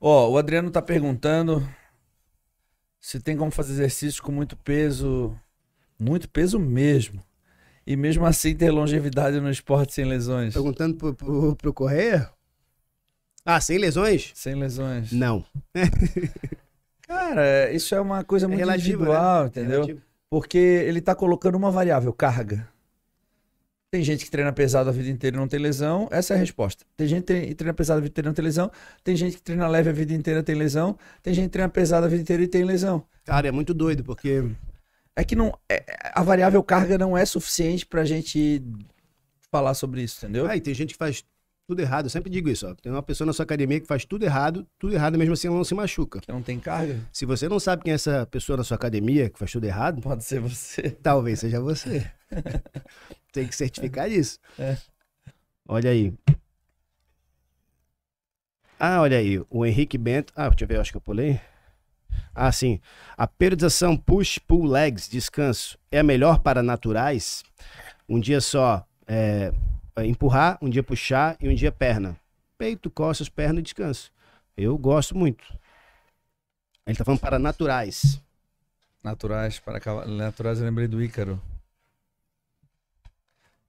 Ó, o Adriano tá perguntando se tem como fazer exercício com muito peso, muito peso mesmo. E mesmo assim ter longevidade no esporte sem lesões. Perguntando pro, pro, pro Correia? Ah, sem lesões? Sem lesões. Não. Cara, isso é uma coisa é muito Relativo, individual, né? entendeu? Relativo. Porque ele tá colocando uma variável, carga. Tem gente que treina pesado a vida inteira e não tem lesão. Essa é a resposta. Tem gente que treina pesado a vida inteira e não tem lesão. Tem gente que treina leve a vida inteira e tem lesão. Tem gente que treina pesado a vida inteira e tem lesão. Cara, é muito doido, porque. É que não. É, a variável carga não é suficiente pra gente falar sobre isso, entendeu? Ah, e tem gente que faz tudo errado. Eu sempre digo isso, ó. Tem uma pessoa na sua academia que faz tudo errado, tudo errado mesmo assim ela não se machuca. Que não tem carga. Se você não sabe quem é essa pessoa na sua academia que faz tudo errado, pode ser você. Talvez seja você. tem que certificar disso. É. é. Olha aí. Ah, olha aí. O Henrique Bento. Ah, deixa eu ver, eu acho que eu pulei. Ah, sim. A periodização push-pull legs, descanso, é a melhor para naturais? Um dia só é, é, empurrar, um dia puxar e um dia perna. Peito, costas, perna e descanso. Eu gosto muito. Ele tá falando para naturais. Naturais, para naturais eu lembrei do Ícaro.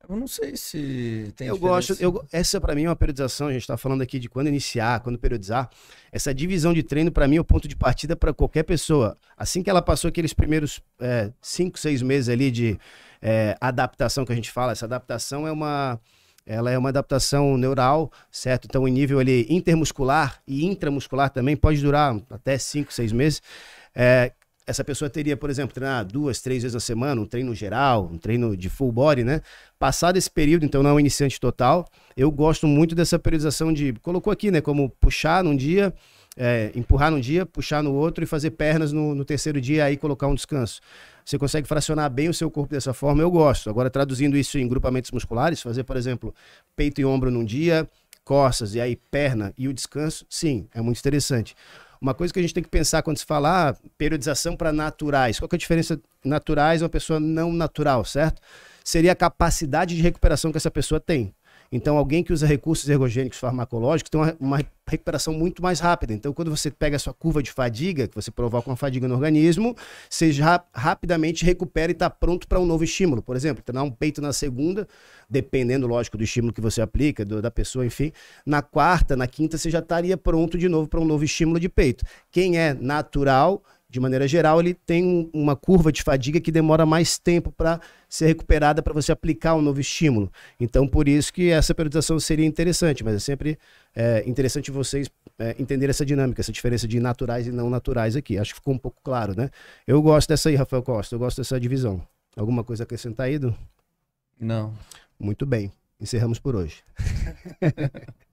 Eu não sei se tem. Eu diferença. gosto. Eu, essa para mim é uma periodização. A gente está falando aqui de quando iniciar, quando periodizar. Essa divisão de treino para mim é o ponto de partida para qualquer pessoa. Assim que ela passou aqueles primeiros é, cinco, seis meses ali de é, adaptação que a gente fala, essa adaptação é uma ela é uma adaptação neural, certo? Então, em nível ali intermuscular e intramuscular também pode durar até cinco, seis meses. É, essa pessoa teria, por exemplo, treinar duas, três vezes na semana, um treino geral, um treino de full body, né? Passado esse período, então não é um iniciante total, eu gosto muito dessa periodização de, colocou aqui, né, como puxar num dia, é, empurrar num dia, puxar no outro e fazer pernas no, no terceiro dia, aí colocar um descanso. Você consegue fracionar bem o seu corpo dessa forma, eu gosto. Agora, traduzindo isso em grupamentos musculares, fazer, por exemplo, peito e ombro num dia, costas e aí perna e o descanso, sim, é muito interessante. Uma coisa que a gente tem que pensar quando se fala ah, periodização para naturais. Qual é a diferença naturais e uma pessoa não natural, certo? Seria a capacidade de recuperação que essa pessoa tem. Então, alguém que usa recursos ergogênicos farmacológicos tem uma, uma, recuperação muito mais rápida. Então, quando você pega a sua curva de fadiga, que você provoca uma fadiga no organismo, você já rapidamente recupera e está pronto para um novo estímulo. Por exemplo, treinar um peito na segunda, dependendo, lógico, do estímulo que você aplica, do, da pessoa, enfim. Na quarta, na quinta, você já estaria pronto de novo para um novo estímulo de peito. Quem é natural de maneira geral, ele tem uma curva de fadiga que demora mais tempo para ser recuperada para você aplicar um novo estímulo. Então, por isso que essa periodização seria interessante, mas é sempre é, interessante vocês é, entenderem essa dinâmica, essa diferença de naturais e não naturais aqui. Acho que ficou um pouco claro, né? Eu gosto dessa aí, Rafael Costa, eu gosto dessa divisão. Alguma coisa a acrescentar, Du? Não. Muito bem, encerramos por hoje.